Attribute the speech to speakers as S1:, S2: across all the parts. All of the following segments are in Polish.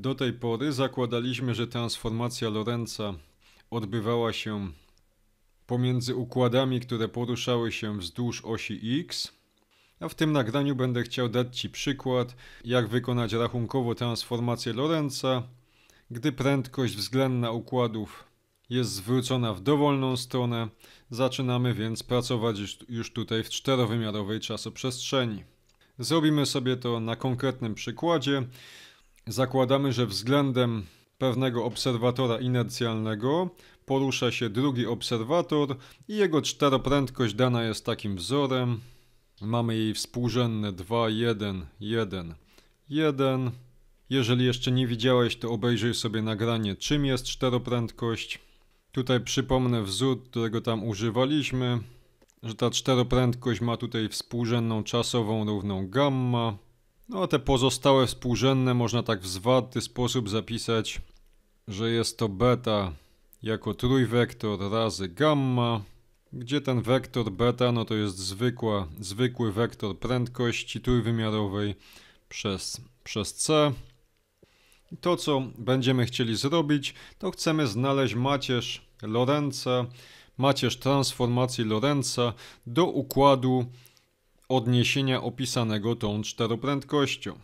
S1: Do tej pory zakładaliśmy, że transformacja Lorenza odbywała się pomiędzy układami, które poruszały się wzdłuż osi X, a w tym nagraniu będę chciał dać Ci przykład, jak wykonać rachunkowo transformację Lorenza, gdy prędkość względna układów jest zwrócona w dowolną stronę. Zaczynamy więc pracować już tutaj w czterowymiarowej czasoprzestrzeni. Zrobimy sobie to na konkretnym przykładzie zakładamy, że względem pewnego obserwatora inercjalnego porusza się drugi obserwator i jego czteroprędkość dana jest takim wzorem. Mamy jej współrzędne 2, 1, 1, 1. Jeżeli jeszcze nie widziałeś, to obejrzyj sobie nagranie, czym jest czteroprędkość. Tutaj przypomnę wzór, którego tam używaliśmy, że ta czteroprędkość ma tutaj współrzędną czasową równą gamma. No a te pozostałe współrzędne można tak w zwarty sposób zapisać, że jest to beta jako trójwektor razy gamma, gdzie ten wektor beta no to jest zwykła, zwykły wektor prędkości trójwymiarowej przez, przez c. I to co będziemy chcieli zrobić, to chcemy znaleźć macierz Lorentza, macierz transformacji Lorentza do układu odniesienia opisanego tą czteroprędkością.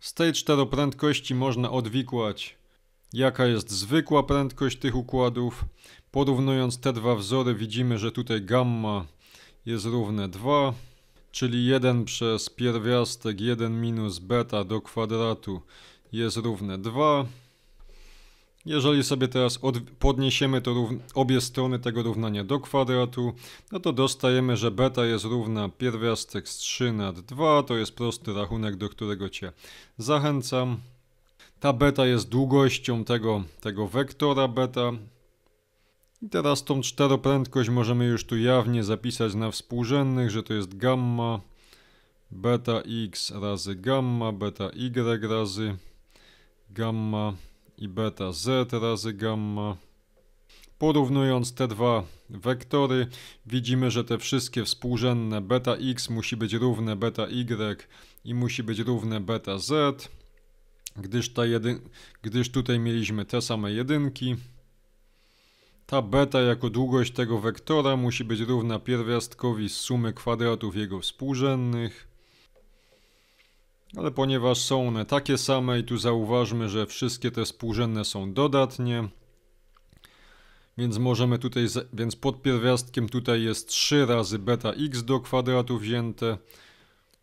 S1: Z tej czteroprędkości można odwikłać jaka jest zwykła prędkość tych układów. Porównując te dwa wzory widzimy, że tutaj gamma jest równe 2, czyli 1 przez pierwiastek 1 minus beta do kwadratu jest równe 2. Jeżeli sobie teraz podniesiemy to obie strony tego równania do kwadratu, no to dostajemy, że beta jest równa pierwiastek z 3 nad 2, to jest prosty rachunek, do którego Cię zachęcam. Ta beta jest długością tego, tego wektora beta. I teraz tą czteroprędkość możemy już tu jawnie zapisać na współrzędnych, że to jest gamma beta x razy gamma, beta y razy gamma i beta z razy gamma. Porównując te dwa wektory widzimy, że te wszystkie współrzędne beta x musi być równe beta y i musi być równe beta z, gdyż, ta jedyn gdyż tutaj mieliśmy te same jedynki. Ta beta jako długość tego wektora musi być równa pierwiastkowi z sumy kwadratów jego współrzędnych ale ponieważ są one takie same i tu zauważmy, że wszystkie te współrzędne są dodatnie, więc możemy tutaj, więc pod pierwiastkiem tutaj jest 3 razy beta x do kwadratu wzięte,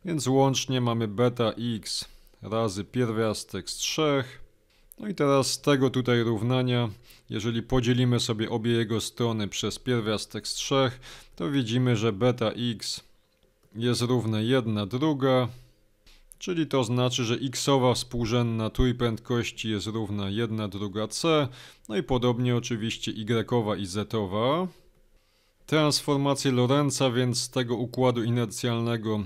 S1: więc łącznie mamy beta x razy pierwiastek z 3. No i teraz z tego tutaj równania, jeżeli podzielimy sobie obie jego strony przez pierwiastek z 3, to widzimy, że beta x jest równe 1 druga czyli to znaczy, że xowa współrzędna prędkości jest równa 1 druga c, no i podobnie oczywiście yowa i zowa. Transformację Lorentza więc z tego układu inercjalnego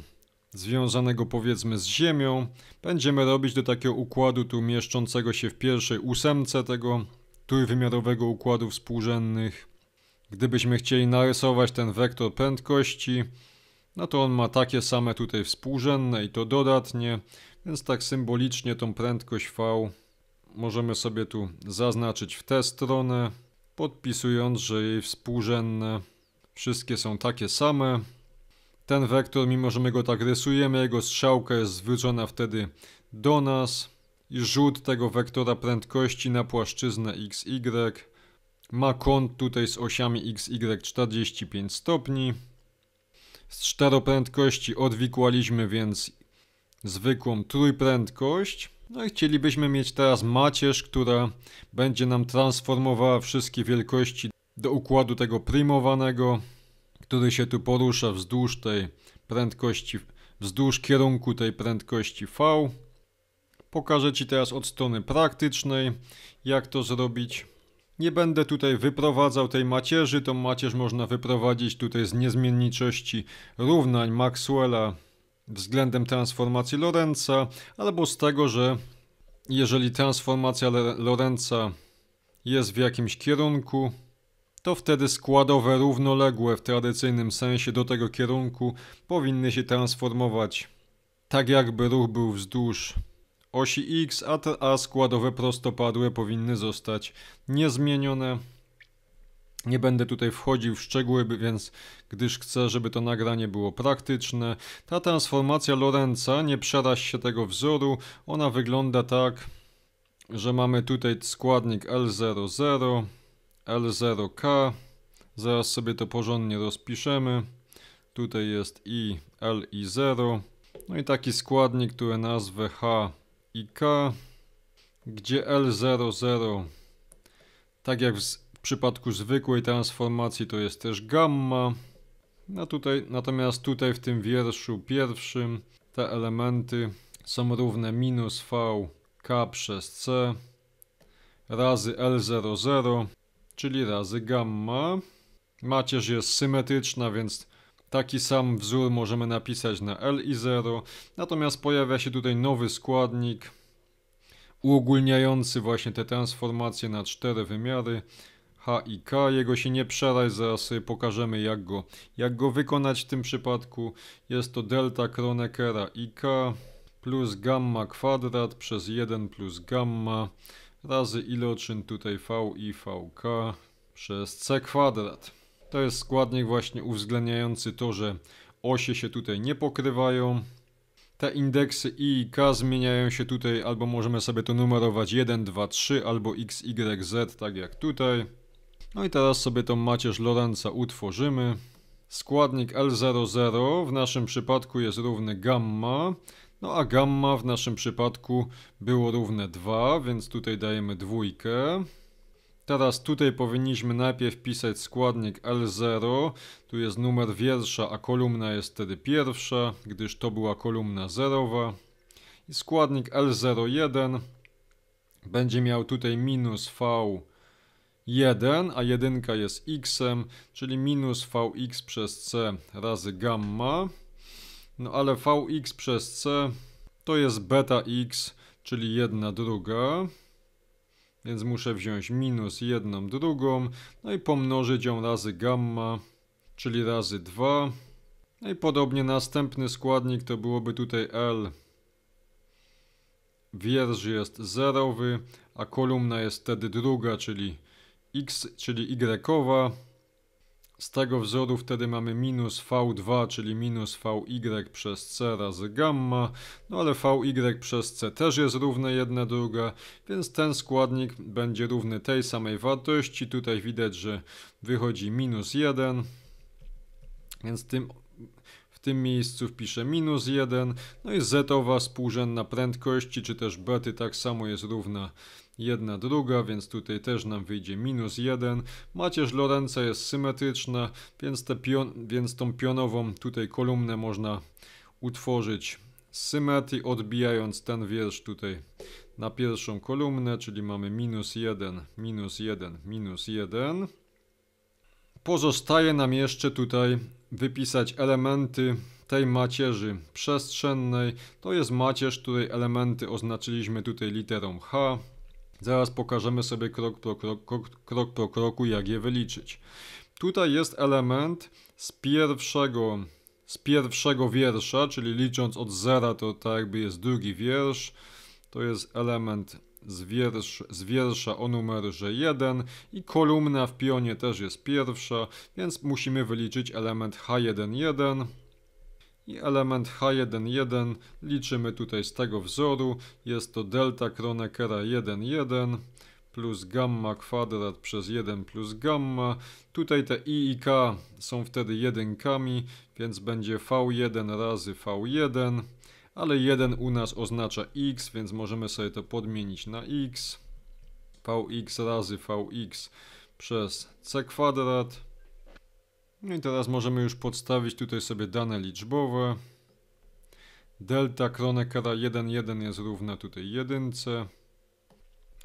S1: związanego powiedzmy z Ziemią będziemy robić do takiego układu tu mieszczącego się w pierwszej ósemce tego trójwymiarowego układu współrzędnych. Gdybyśmy chcieli narysować ten wektor prędkości, no to on ma takie same tutaj współrzędne i to dodatnie, więc tak symbolicznie tą prędkość V możemy sobie tu zaznaczyć w tę stronę, podpisując, że jej współrzędne wszystkie są takie same. Ten wektor, mimo że my go tak rysujemy, jego strzałka jest zwrócona wtedy do nas i rzut tego wektora prędkości na płaszczyznę xy ma kąt tutaj z osiami xy 45 stopni. Z czteroprędkości odwikłaliśmy więc zwykłą trójprędkość. No i chcielibyśmy mieć teraz macierz, która będzie nam transformowała wszystkie wielkości do układu tego primowanego, który się tu porusza wzdłuż tej prędkości, wzdłuż kierunku tej prędkości V. Pokażę Ci teraz od strony praktycznej, jak to zrobić. Nie będę tutaj wyprowadzał tej macierzy, tą macierz można wyprowadzić tutaj z niezmienniczości równań Maxwella względem transformacji Lorenza, albo z tego, że jeżeli transformacja Lorenza jest w jakimś kierunku, to wtedy składowe równoległe w tradycyjnym sensie do tego kierunku powinny się transformować tak jakby ruch był wzdłuż osi X, a, te, a składowe prostopadłe powinny zostać niezmienione. Nie będę tutaj wchodził w szczegóły, więc gdyż chcę, żeby to nagranie było praktyczne. Ta transformacja Lorenza nie przeraź się tego wzoru. Ona wygląda tak, że mamy tutaj składnik L00, L0K. Zaraz sobie to porządnie rozpiszemy. Tutaj jest I, L i 0. No i taki składnik, który nazwę H i K, gdzie L00, tak jak w przypadku zwykłej transformacji, to jest też gamma. No tutaj, natomiast tutaj w tym wierszu pierwszym te elementy są równe minus V K przez C razy L00, czyli razy gamma. Macierz jest symetryczna, więc Taki sam wzór możemy napisać na L i 0, natomiast pojawia się tutaj nowy składnik uogólniający właśnie te transformacje na cztery wymiary H i K. Jego się nie przeraź, zaraz sobie pokażemy jak go, jak go wykonać w tym przypadku. Jest to delta Kronekera i K plus gamma kwadrat przez 1 plus gamma razy iloczyn tutaj V i VK przez C kwadrat. To jest składnik właśnie uwzględniający to, że osie się tutaj nie pokrywają. Te indeksy i i k zmieniają się tutaj, albo możemy sobie to numerować 1, 2, 3, albo x, y, z, tak jak tutaj. No i teraz sobie tą macierz Lorenza utworzymy. Składnik L00 w naszym przypadku jest równy gamma, no a gamma w naszym przypadku było równe 2, więc tutaj dajemy dwójkę. Teraz tutaj powinniśmy najpierw pisać składnik L0, tu jest numer wiersza, a kolumna jest wtedy pierwsza, gdyż to była kolumna zerowa. I składnik L01 będzie miał tutaj minus V1, a jedynka jest x, czyli minus Vx przez C razy gamma. No ale Vx przez C to jest beta x, czyli jedna druga. Więc muszę wziąć minus jedną drugą, no i pomnożyć ją razy gamma, czyli razy 2. No i podobnie następny składnik to byłoby tutaj L. Wiersz jest zerowy, a kolumna jest wtedy druga, czyli x, czyli y. -owa. Z tego wzoru wtedy mamy minus V2, czyli minus VY przez C razy gamma, no ale VY przez C też jest równe jedna druga więc ten składnik będzie równy tej samej wartości. Tutaj widać, że wychodzi minus 1, więc tym w tym miejscu wpiszę minus 1, no i z-owa współrzędna prędkości, czy też bety tak samo jest równa jedna druga, więc tutaj też nam wyjdzie minus 1. Macierz Lorenza jest symetryczna, więc, te pion, więc tą pionową tutaj kolumnę można utworzyć z symetrii, odbijając ten wiersz tutaj na pierwszą kolumnę, czyli mamy minus 1, minus 1, minus 1. Pozostaje nam jeszcze tutaj wypisać elementy tej macierzy przestrzennej. To jest macierz, której elementy oznaczyliśmy tutaj literą H. Zaraz pokażemy sobie krok po, krok, krok, krok po kroku, jak je wyliczyć. Tutaj jest element z pierwszego, z pierwszego wiersza, czyli licząc od zera, to tak jakby jest drugi wiersz. To jest element z, wiersz, z wiersza o numerze 1 i kolumna w pionie też jest pierwsza, więc musimy wyliczyć element H11 i element H1,1 liczymy tutaj z tego wzoru. Jest to delta Kronekera 1,1 plus gamma kwadrat przez 1 plus gamma. Tutaj te i i k są wtedy jedynkami, więc będzie v1 razy v1, ale 1 u nas oznacza x, więc możemy sobie to podmienić na x. vx razy vx przez c kwadrat no i teraz możemy już podstawić tutaj sobie dane liczbowe. Delta Kronekera 1,1 jest równa tutaj 1.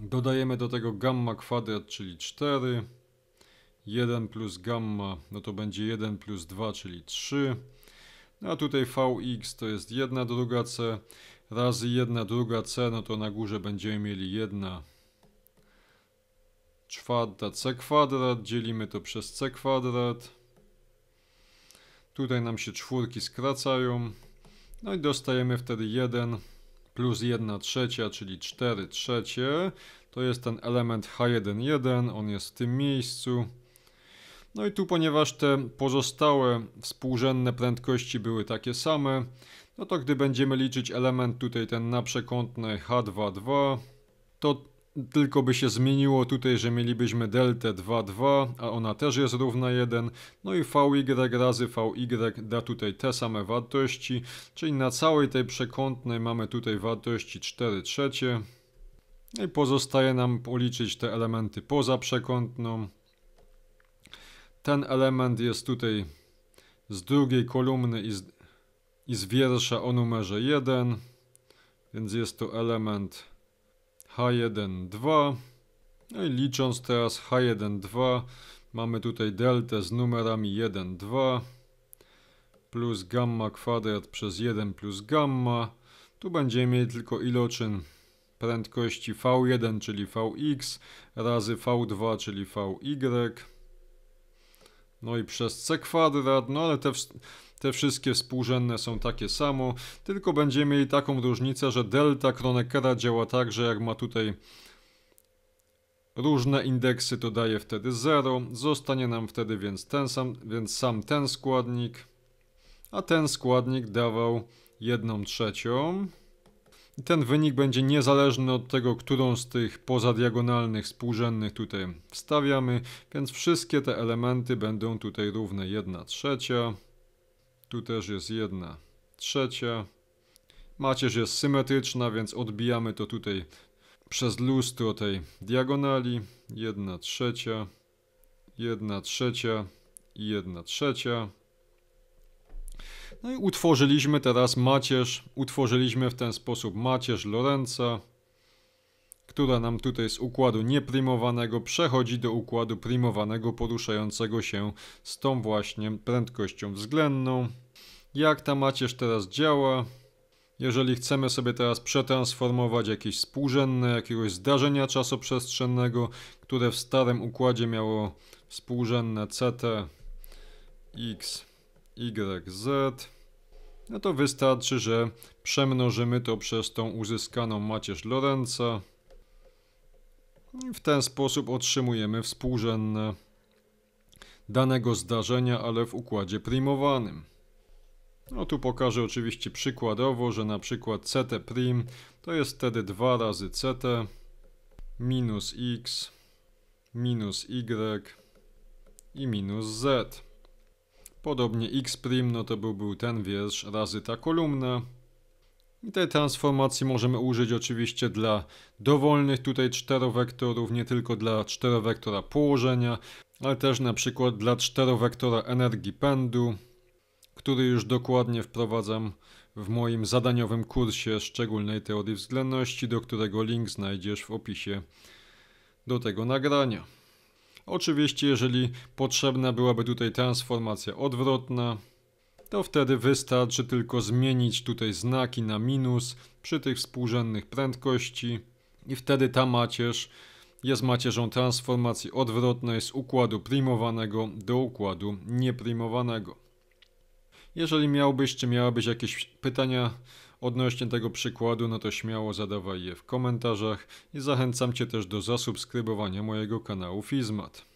S1: Dodajemy do tego gamma kwadrat, czyli 4. 1 plus gamma, no to będzie 1 plus 2, czyli 3. No a tutaj Vx to jest 1 druga C razy 1 druga C, no to na górze będziemy mieli 1 czwarta C kwadrat, dzielimy to przez C kwadrat. Tutaj nam się czwórki skracają. No i dostajemy wtedy 1 plus 1 trzecia, czyli 4 trzecie. To jest ten element H1,1, on jest w tym miejscu. No i tu, ponieważ te pozostałe współrzędne prędkości były takie same, no to gdy będziemy liczyć element tutaj ten na przekątny H22, to tylko by się zmieniło tutaj, że mielibyśmy deltę 2, 2, a ona też jest równa 1. No i VY razy VY da tutaj te same wartości, czyli na całej tej przekątnej mamy tutaj wartości 4 trzecie. No I pozostaje nam policzyć te elementy poza przekątną. Ten element jest tutaj z drugiej kolumny i z, i z wiersza o numerze 1, więc jest to element H1,2. No i licząc teraz H1,2, mamy tutaj deltę z numerami 1,2 plus gamma kwadrat przez 1 plus gamma. Tu będziemy mieli tylko iloczyn prędkości V1, czyli Vx, razy V2, czyli Vy. No i przez c kwadrat, no ale te te wszystkie współrzędne są takie samo, tylko będziemy mieli taką różnicę, że delta Kronekera działa tak, że jak ma tutaj różne indeksy, to daje wtedy 0. Zostanie nam wtedy więc, ten sam, więc sam ten składnik, a ten składnik dawał 1 trzecią. I ten wynik będzie niezależny od tego, którą z tych pozadiagonalnych współrzędnych tutaj wstawiamy, więc wszystkie te elementy będą tutaj równe 1 trzecia. Tu też jest jedna trzecia. Macierz jest symetryczna, więc odbijamy to tutaj przez lustro tej diagonali. Jedna trzecia, jedna trzecia i jedna trzecia. No i utworzyliśmy teraz macierz, utworzyliśmy w ten sposób macierz Lorenza która nam tutaj z układu nieprimowanego przechodzi do układu primowanego poruszającego się z tą właśnie prędkością względną. Jak ta macierz teraz działa? Jeżeli chcemy sobie teraz przetransformować jakieś współrzędne jakiegoś zdarzenia czasoprzestrzennego, które w starym układzie miało współrzędne ct, x, y, z, no to wystarczy, że przemnożymy to przez tą uzyskaną macierz Lorenza w ten sposób otrzymujemy współrzędne danego zdarzenia, ale w układzie primowanym. No tu pokażę oczywiście przykładowo, że na przykład ct prim to jest wtedy 2 razy ct minus x minus y i minus z. Podobnie x' no to byłby ten wiersz razy ta kolumna i tej transformacji możemy użyć oczywiście dla dowolnych tutaj czterowektorów, nie tylko dla czterowektora położenia, ale też na przykład dla czterowektora energii pędu, który już dokładnie wprowadzam w moim zadaniowym kursie szczególnej teorii względności, do którego link znajdziesz w opisie do tego nagrania. Oczywiście, jeżeli potrzebna byłaby tutaj transformacja odwrotna, to wtedy wystarczy tylko zmienić tutaj znaki na minus przy tych współrzędnych prędkości i wtedy ta macierz jest macierzą transformacji odwrotnej z układu primowanego do układu nieprimowanego. Jeżeli miałbyś czy miałabyś jakieś pytania odnośnie tego przykładu, no to śmiało zadawaj je w komentarzach i zachęcam Cię też do zasubskrybowania mojego kanału Fizmat.